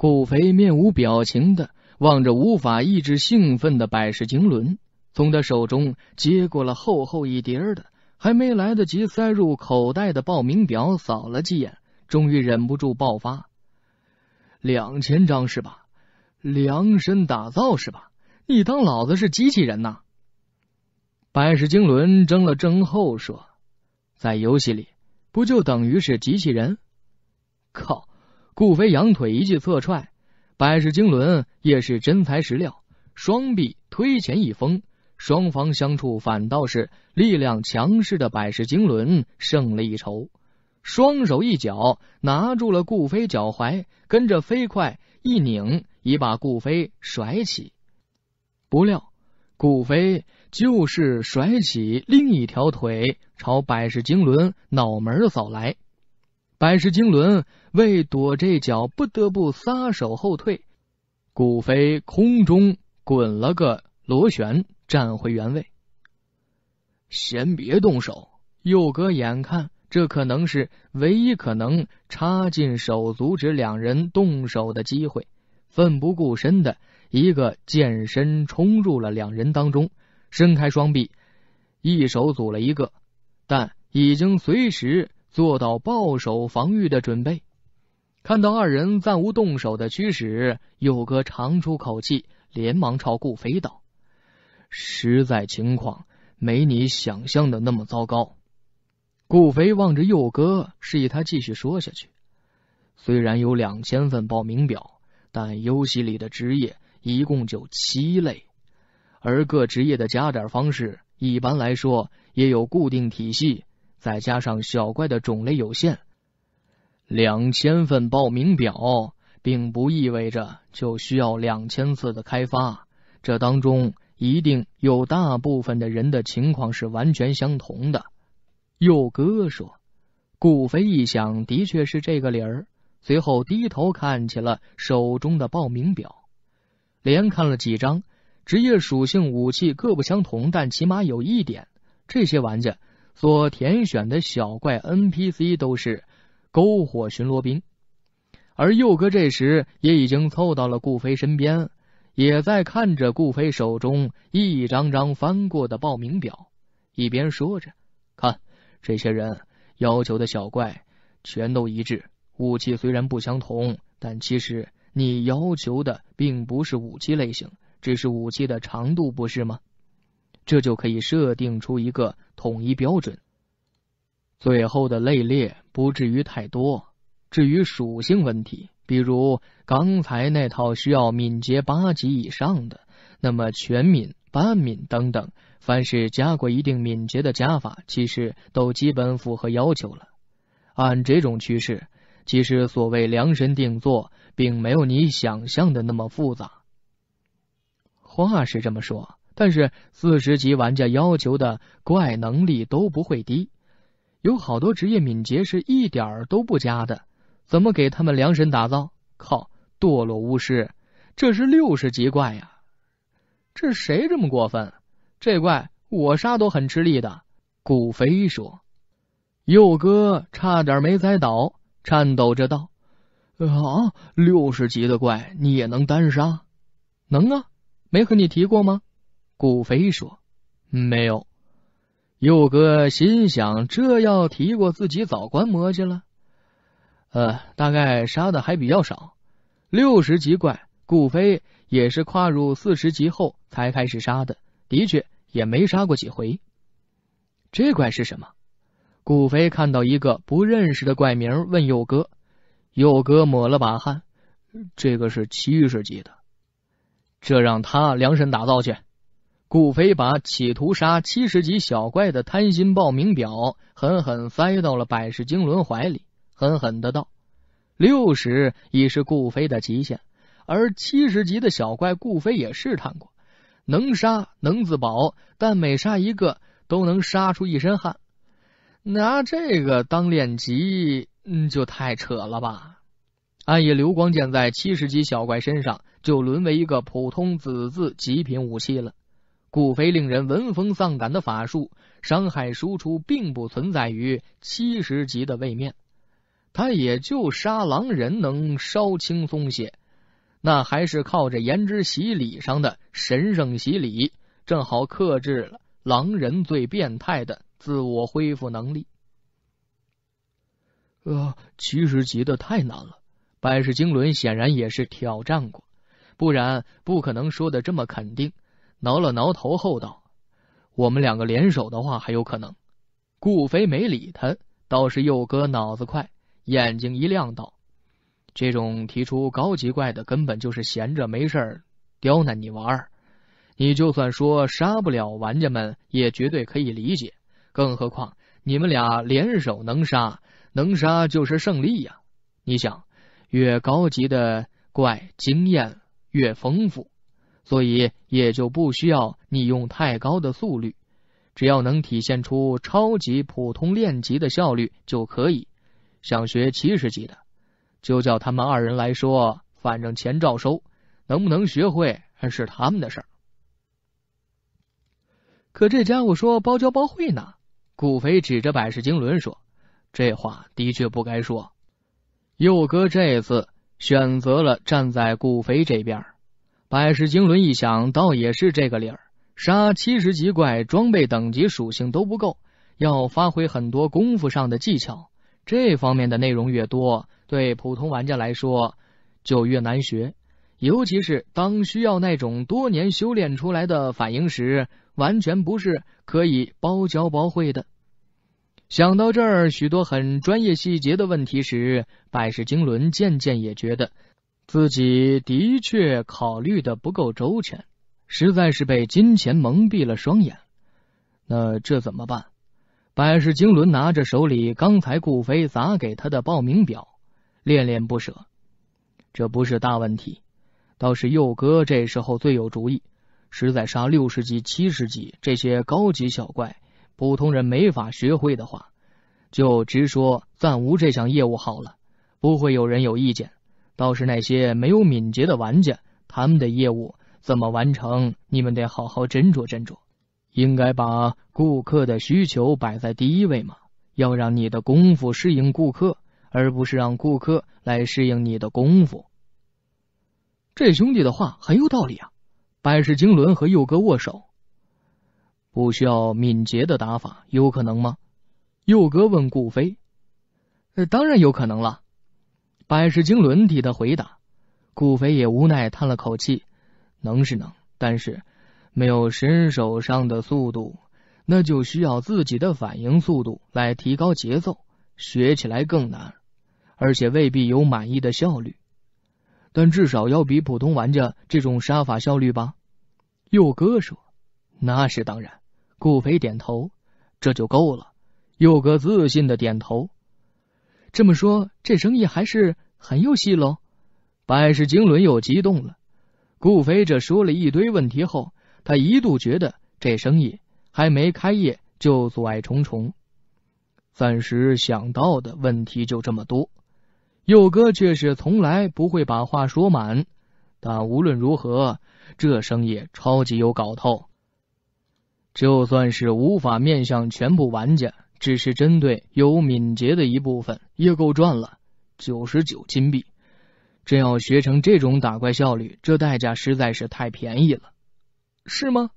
顾飞面无表情的望着无法抑制兴奋的百世经纶，从他手中接过了厚厚一叠的还没来得及塞入口袋的报名表，扫了几眼，终于忍不住爆发：“两千张是吧？量身打造是吧？你当老子是机器人呐？”百世经纶怔了怔后说：“在游戏里，不就等于是机器人？靠！”顾飞扬腿一记侧踹，百世经纶也是真材实料，双臂推前一封，双方相处反倒是力量强势的百世经纶胜了一筹。双手一脚拿住了顾飞脚踝，跟着飞快一拧，已把顾飞甩起。不料顾飞就是甩起另一条腿朝百世经纶脑门扫来。百世经纶为躲这脚，不得不撒手后退，古飞空中滚了个螺旋，站回原位。先别动手，佑哥眼看这可能是唯一可能插进手阻止两人动手的机会，奋不顾身的一个剑身冲入了两人当中，伸开双臂，一手阻了一个，但已经随时。做到抱手防御的准备，看到二人暂无动手的驱使，佑哥长出口气，连忙朝顾飞道：“实在情况没你想象的那么糟糕。”顾飞望着佑哥，示意他继续说下去。虽然有两千份报名表，但游戏里的职业一共就七类，而各职业的加点方式一般来说也有固定体系。再加上小怪的种类有限，两千份报名表并不意味着就需要两千次的开发。这当中一定有大部分的人的情况是完全相同的。佑哥说，顾飞一想，的确是这个理儿。随后低头看起了手中的报名表，连看了几张，职业属性、武器各不相同，但起码有一点，这些玩家。所填选的小怪 NPC 都是篝火巡逻兵，而佑哥这时也已经凑到了顾飞身边，也在看着顾飞手中一张张翻过的报名表，一边说着：“看这些人要求的小怪全都一致，武器虽然不相同，但其实你要求的并不是武器类型，只是武器的长度，不是吗？”这就可以设定出一个统一标准，最后的类列不至于太多。至于属性问题，比如刚才那套需要敏捷八级以上的，那么全敏、半敏等等，凡是加过一定敏捷的加法，其实都基本符合要求了。按这种趋势，其实所谓量身定做，并没有你想象的那么复杂。话是这么说。但是四十级玩家要求的怪能力都不会低，有好多职业敏捷是一点儿都不加的，怎么给他们量身打造？靠，堕落巫师，这是六十级怪呀！这谁这么过分？这怪我杀都很吃力的。顾飞说：“佑哥差点没栽倒，颤抖着道：啊，六十级的怪你也能单杀？能啊，没和你提过吗？”顾飞说：“没有。”佑哥心想：“这要提过自己早观摩去了。”呃，大概杀的还比较少。六十级怪，顾飞也是跨入四十级后才开始杀的，的确也没杀过几回。这怪是什么？顾飞看到一个不认识的怪名，问佑哥。佑哥抹了把汗：“这个是七十级的，这让他量身打造去。”顾飞把企图杀七十级小怪的贪心报名表狠狠塞到了百世经纶怀里，狠狠的道：“六十已是顾飞的极限，而七十级的小怪，顾飞也试探过，能杀能自保，但每杀一个都能杀出一身汗。拿这个当练级，嗯，就太扯了吧！暗夜流光剑在七十级小怪身上就沦为一个普通紫字极品武器了。”顾飞令人闻风丧胆的法术，伤害输出并不存在于七十级的位面。他也就杀狼人能稍轻松些，那还是靠着言之洗礼上的神圣洗礼，正好克制了狼人最变态的自我恢复能力。呃，七十级的太难了。百世经纶显然也是挑战过，不然不可能说的这么肯定。挠了挠头后道：“我们两个联手的话还有可能。”顾飞没理他，倒是佑哥脑子快，眼睛一亮道：“这种提出高级怪的根本就是闲着没事刁难你玩儿。你就算说杀不了玩家们，也绝对可以理解。更何况你们俩联手能杀，能杀就是胜利呀！你想，越高级的怪经验越丰富。”所以也就不需要你用太高的速率，只要能体现出超级普通练级的效率就可以。想学七十级的，就叫他们二人来说，反正钱照收，能不能学会是他们的事儿。可这家伙说包教包会呢。顾飞指着《百世经纶》说：“这话的确不该说。”佑哥这次选择了站在顾飞这边。百世经纶一想，倒也是这个理儿。杀七十级怪，装备等级属性都不够，要发挥很多功夫上的技巧。这方面的内容越多，对普通玩家来说就越难学。尤其是当需要那种多年修炼出来的反应时，完全不是可以包教包会的。想到这儿，许多很专业细节的问题时，百世经纶渐渐也觉得。自己的确考虑的不够周全，实在是被金钱蒙蔽了双眼。那这怎么办？百世经纶拿着手里刚才顾飞砸给他的报名表，恋恋不舍。这不是大问题，倒是佑哥这时候最有主意。实在杀六十级、七十级这些高级小怪，普通人没法学会的话，就直说暂无这项业务好了，不会有人有意见。倒是那些没有敏捷的玩家，他们的业务怎么完成？你们得好好斟酌斟酌。应该把顾客的需求摆在第一位嘛。要让你的功夫适应顾客，而不是让顾客来适应你的功夫。这兄弟的话很有道理啊！百世经纶和佑哥握手。不需要敏捷的打法，有可能吗？佑哥问顾飞。呃，当然有可能了。百世经纶体的回答，顾飞也无奈叹了口气。能是能，但是没有身手上的速度，那就需要自己的反应速度来提高节奏，学起来更难，而且未必有满意的效率。但至少要比普通玩家这种杀法效率吧。佑哥说：“那是当然。”顾飞点头，这就够了。佑哥自信的点头。这么说，这生意还是很有戏喽！百世经纶又激动了。顾飞这说了一堆问题后，他一度觉得这生意还没开业就阻碍重重。暂时想到的问题就这么多。佑哥却是从来不会把话说满，但无论如何，这生意超级有搞头。就算是无法面向全部玩家。只是针对有敏捷的一部分，也够赚了九十九金币。真要学成这种打怪效率，这代价实在是太便宜了，是吗？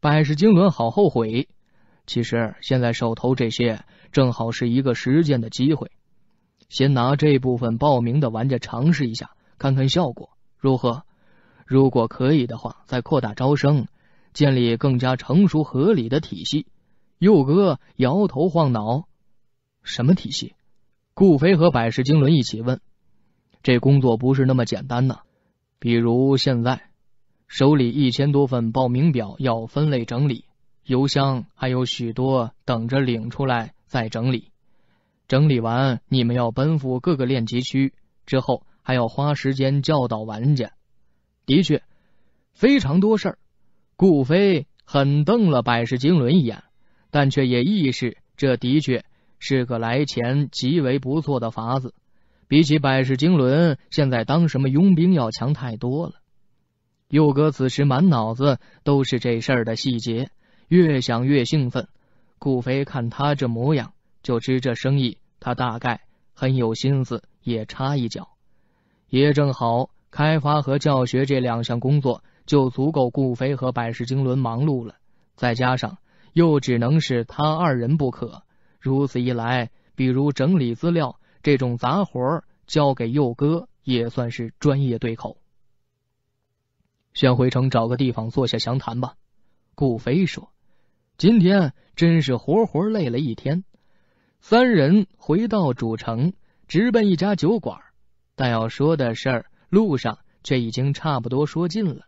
百世经纶，好后悔。其实现在手头这些，正好是一个实践的机会。先拿这部分报名的玩家尝试一下，看看效果如何。如果可以的话，再扩大招生，建立更加成熟合理的体系。佑哥摇头晃脑，什么体系？顾飞和百世经纶一起问。这工作不是那么简单呢。比如现在，手里一千多份报名表要分类整理，邮箱还有许多等着领出来再整理。整理完，你们要奔赴各个练级区，之后还要花时间教导玩家。的确，非常多事儿。顾飞狠瞪了百世经纶一眼。但却也意识，这的确是个来钱极为不错的法子，比起百世经纶现在当什么佣兵要强太多了。佑哥此时满脑子都是这事儿的细节，越想越兴奋。顾飞看他这模样，就知这生意他大概很有心思，也插一脚。也正好开发和教学这两项工作就足够顾飞和百世经纶忙碌了，再加上。又只能是他二人不可。如此一来，比如整理资料这种杂活交给佑哥也算是专业对口。先回城找个地方坐下详谈吧。”顾飞说，“今天真是活活累了一天。”三人回到主城，直奔一家酒馆。但要说的事儿，路上却已经差不多说尽了。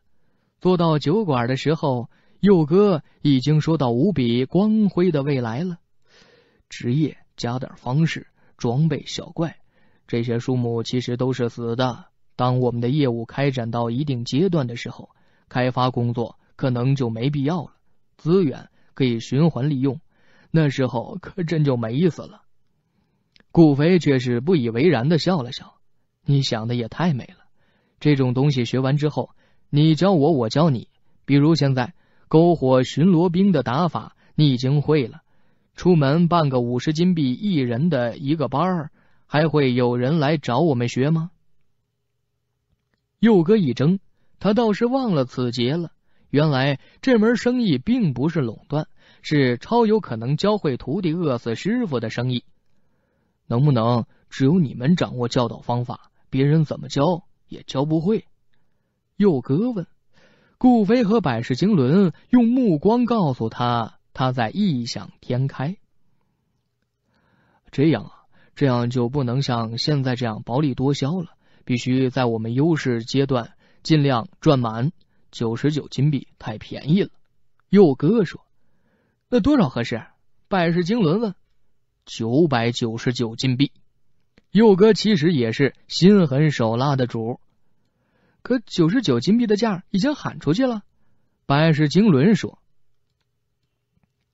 坐到酒馆的时候。佑哥已经说到无比光辉的未来了，职业加点方式、装备、小怪这些数目其实都是死的。当我们的业务开展到一定阶段的时候，开发工作可能就没必要了，资源可以循环利用。那时候可真就没意思了。顾飞却是不以为然的笑了笑：“你想的也太美了，这种东西学完之后，你教我，我教你。比如现在。”篝火巡逻兵的打法你已经会了，出门办个五十金币一人的一个班儿，还会有人来找我们学吗？佑哥一怔，他倒是忘了此节了。原来这门生意并不是垄断，是超有可能教会徒弟饿死师傅的生意。能不能只有你们掌握教导方法，别人怎么教也教不会？佑哥问。顾飞和百世经纶用目光告诉他，他在异想天开。这样啊，这样就不能像现在这样薄利多销了，必须在我们优势阶段尽量赚满九十九金币，太便宜了。佑哥说：“那多少合适？”百世经纶问：“九百九十九金币。”佑哥其实也是心狠手辣的主。可九十九金币的价已经喊出去了。百世经纶说：“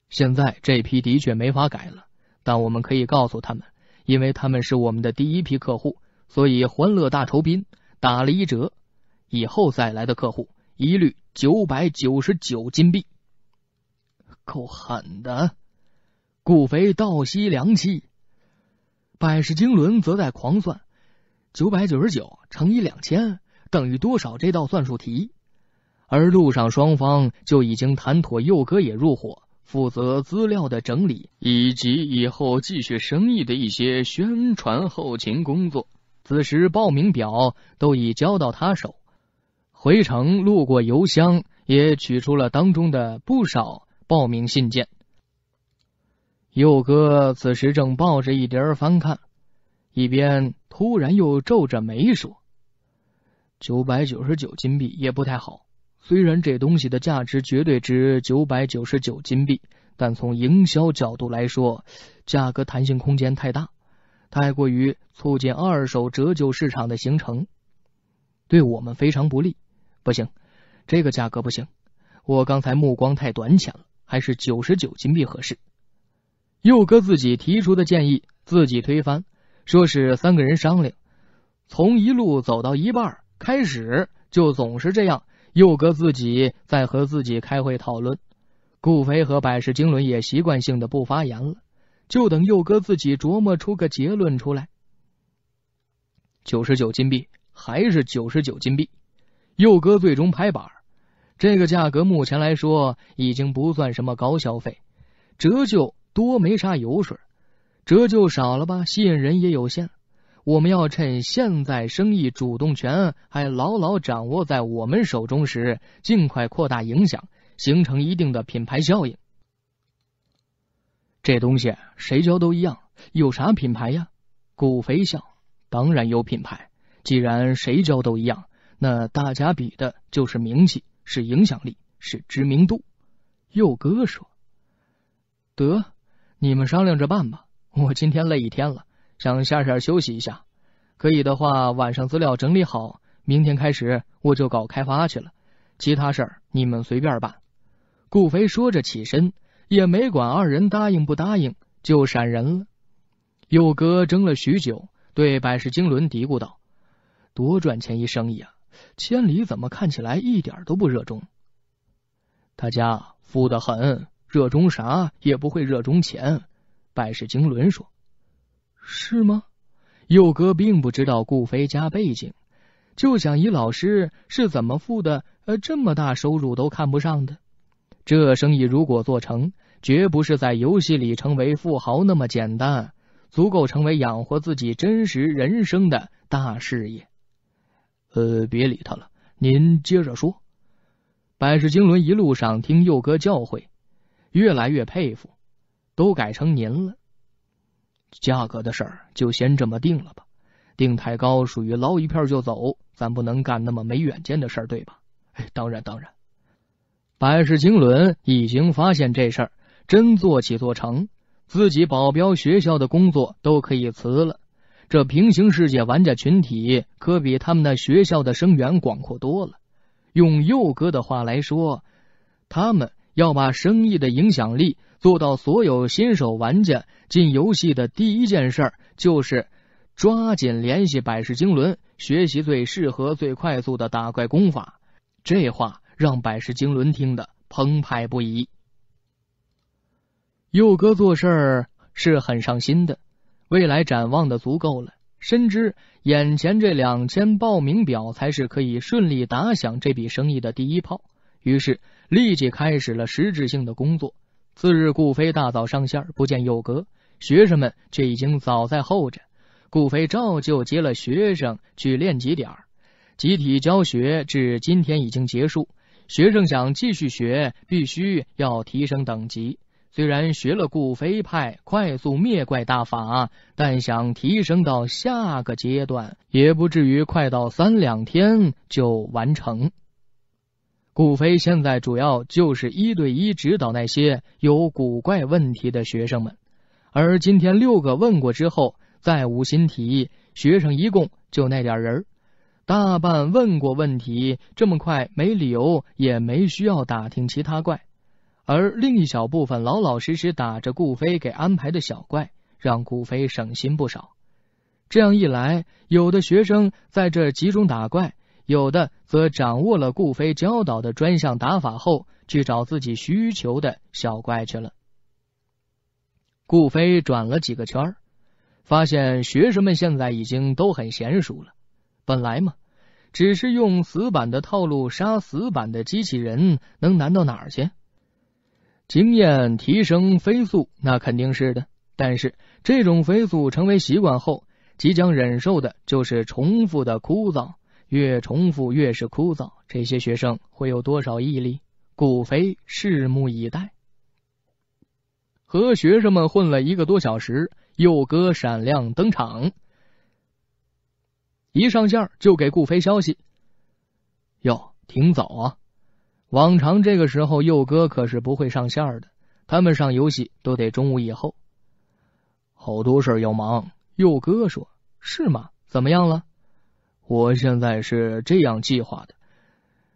现在这批的确没法改了，但我们可以告诉他们，因为他们是我们的第一批客户，所以欢乐大酬宾打了一折。以后再来的客户一律九百九十九金币，够狠的。”顾飞倒吸凉气，百世经纶则在狂算：九百九十九乘以两千。等于多少这道算术题？而路上双方就已经谈妥，佑哥也入伙，负责资料的整理以及以后继续生意的一些宣传后勤工作。此时报名表都已交到他手，回城路过邮箱，也取出了当中的不少报名信件。佑哥此时正抱着一叠翻看，一边突然又皱着眉说。九百九十九金币也不太好，虽然这东西的价值绝对值九百九十九金币，但从营销角度来说，价格弹性空间太大，太过于促进二手折旧市场的形成，对我们非常不利。不行，这个价格不行，我刚才目光太短浅了，还是九十九金币合适。佑哥自己提出的建议自己推翻，说是三个人商量，从一路走到一半。开始就总是这样，佑哥自己在和自己开会讨论。顾飞和百世经纶也习惯性的不发言了，就等佑哥自己琢磨出个结论出来。九十九金币，还是九十九金币。佑哥最终拍板，这个价格目前来说已经不算什么高消费，折旧多没啥油水，折旧少了吧，吸引人也有限。我们要趁现在生意主动权还牢牢掌握在我们手中时，尽快扩大影响，形成一定的品牌效应。这东西谁教都一样，有啥品牌呀？顾肥笑，当然有品牌。既然谁教都一样，那大家比的就是名气，是影响力，是知名度。佑哥说：“得，你们商量着办吧，我今天累一天了。”想下山休息一下，可以的话，晚上资料整理好，明天开始我就搞开发去了。其他事儿你们随便办。顾飞说着起身，也没管二人答应不答应，就闪人了。佑哥争了许久，对百世经纶嘀咕道：“多赚钱一生意啊！千里怎么看起来一点都不热衷？他家富得很，热衷啥也不会热衷钱。”百世经纶说。是吗？佑哥并不知道顾飞家背景，就想以老师是怎么付的，呃，这么大收入都看不上的。这生意如果做成，绝不是在游戏里成为富豪那么简单，足够成为养活自己真实人生的大事业。呃，别理他了，您接着说。百世经纶一路上听佑哥教诲，越来越佩服，都改成您了。价格的事儿就先这么定了吧，定太高属于捞一片就走，咱不能干那么没远见的事儿，对吧？哎，当然当然，百世经纶已经发现这事儿，真做起做成，自己保镖学校的工作都可以辞了。这平行世界玩家群体可比他们那学校的生源广阔多了。用佑哥的话来说，他们要把生意的影响力。做到所有新手玩家进游戏的第一件事就是抓紧联系百世经纶，学习最适合、最快速的打怪功法。这话让百世经纶听得澎湃不已。佑哥做事儿是很上心的，未来展望的足够了，深知眼前这两千报名表才是可以顺利打响这笔生意的第一炮，于是立即开始了实质性的工作。次日，顾飞大早上线，不见有哥，学生们却已经早在候着。顾飞照旧接了学生去练级点儿，集体教学至今天已经结束。学生想继续学，必须要提升等级。虽然学了顾飞派快速灭怪大法，但想提升到下个阶段，也不至于快到三两天就完成。顾飞现在主要就是一对一指导那些有古怪问题的学生们，而今天六个问过之后再无新题，学生一共就那点人，大半问过问题，这么快没理由也没需要打听其他怪，而另一小部分老老实实打着顾飞给安排的小怪，让顾飞省心不少。这样一来，有的学生在这集中打怪。有的则掌握了顾飞教导的专项打法后，去找自己需求的小怪去了。顾飞转了几个圈，发现学生们现在已经都很娴熟了。本来嘛，只是用死板的套路杀死板的机器人，能难到哪儿去？经验提升飞速，那肯定是的。但是这种飞速成为习惯后，即将忍受的就是重复的枯燥。越重复越是枯燥，这些学生会有多少毅力？顾飞拭目以待。和学生们混了一个多小时，佑哥闪亮登场。一上线就给顾飞消息，哟，挺早啊。往常这个时候佑哥可是不会上线的，他们上游戏都得中午以后。好多事要忙，佑哥说，是吗？怎么样了？我现在是这样计划的：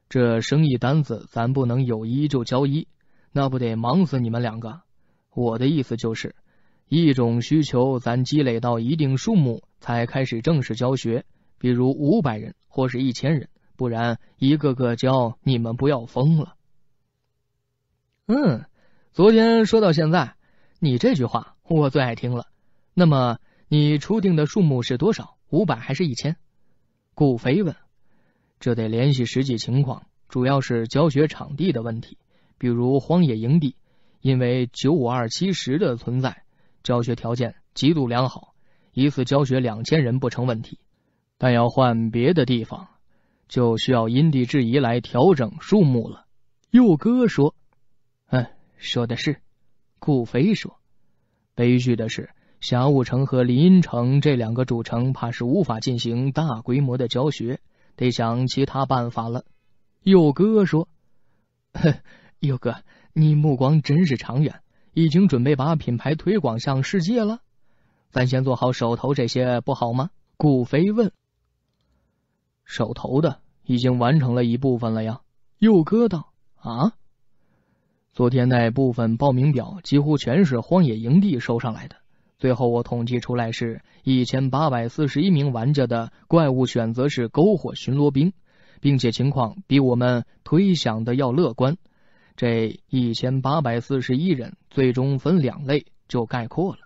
这生意单子咱不能有一就交一，那不得忙死你们两个。我的意思就是，一种需求咱积累到一定数目才开始正式教学，比如五百人或是一千人，不然一个个教你们不要疯了。嗯，昨天说到现在，你这句话我最爱听了。那么你初定的数目是多少？五百还是一千？顾飞问：“这得联系实际情况，主要是教学场地的问题。比如荒野营地，因为九五二七十的存在，教学条件极度良好，一次教学两千人不成问题。但要换别的地方，就需要因地制宜来调整数目了。”佑哥说：“嗯，说的是。”顾飞说：“悲剧的是。”霞武城和林荫城这两个主城，怕是无法进行大规模的教学，得想其他办法了。佑哥说：“哼，佑哥，你目光真是长远，已经准备把品牌推广向世界了。咱先做好手头这些，不好吗？”顾飞问。手头的已经完成了一部分了呀，佑哥道：“啊，昨天那部分报名表几乎全是荒野营地收上来的。”最后我统计出来是一千八百四十一名玩家的怪物选择是篝火巡逻兵，并且情况比我们推想的要乐观。这一千八百四十一人最终分两类，就概括了：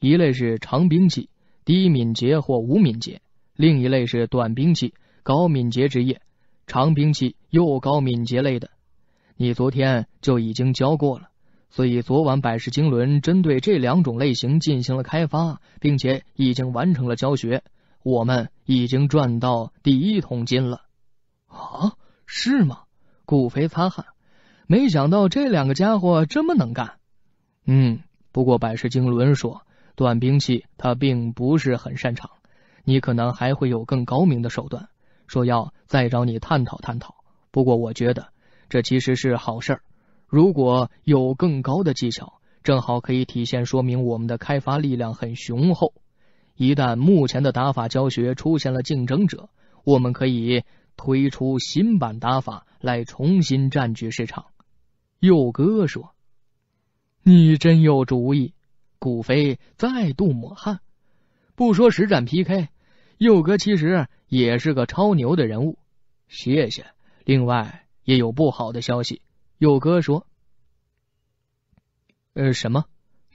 一类是长兵器、低敏捷或无敏捷；另一类是短兵器、高敏捷职业。长兵器又高敏捷类的，你昨天就已经教过了。所以昨晚百世经纶针对这两种类型进行了开发，并且已经完成了教学。我们已经赚到第一桶金了。啊，是吗？顾飞擦汗，没想到这两个家伙这么能干。嗯，不过百世经纶说，断兵器他并不是很擅长，你可能还会有更高明的手段。说要再找你探讨探讨，不过我觉得这其实是好事儿。如果有更高的技巧，正好可以体现说明我们的开发力量很雄厚。一旦目前的打法教学出现了竞争者，我们可以推出新版打法来重新占据市场。佑哥说：“你真有主意。”古飞再度抹汗，不说实战 PK，佑哥其实也是个超牛的人物。谢谢。另外也有不好的消息。佑哥说：“呃，什么？”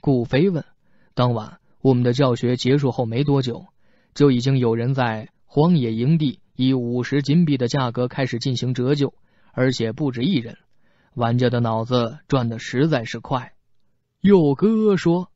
顾飞问。当晚我们的教学结束后没多久，就已经有人在荒野营地以五十金币的价格开始进行折旧，而且不止一人。玩家的脑子转的实在是快。佑哥说。